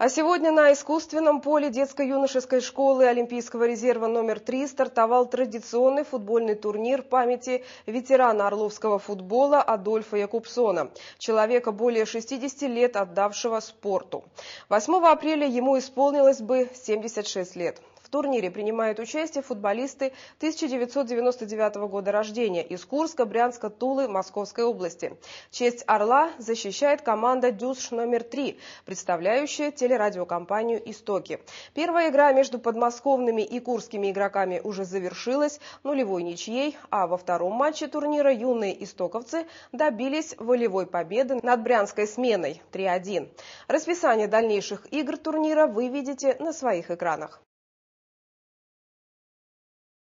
А сегодня на искусственном поле детско-юношеской школы Олимпийского резерва номер 3 стартовал традиционный футбольный турнир памяти ветерана орловского футбола Адольфа Якубсона, человека более 60 лет отдавшего спорту. 8 апреля ему исполнилось бы 76 лет. В турнире принимают участие футболисты 1999 года рождения из Курска, Брянска, Тулы, Московской области. Честь «Орла» защищает команда дюш номер 3», представляющая телерадиокомпанию «Истоки». Первая игра между подмосковными и курскими игроками уже завершилась нулевой ничьей, а во втором матче турнира юные истоковцы добились волевой победы над брянской сменой 3-1. Расписание дальнейших игр турнира вы видите на своих экранах.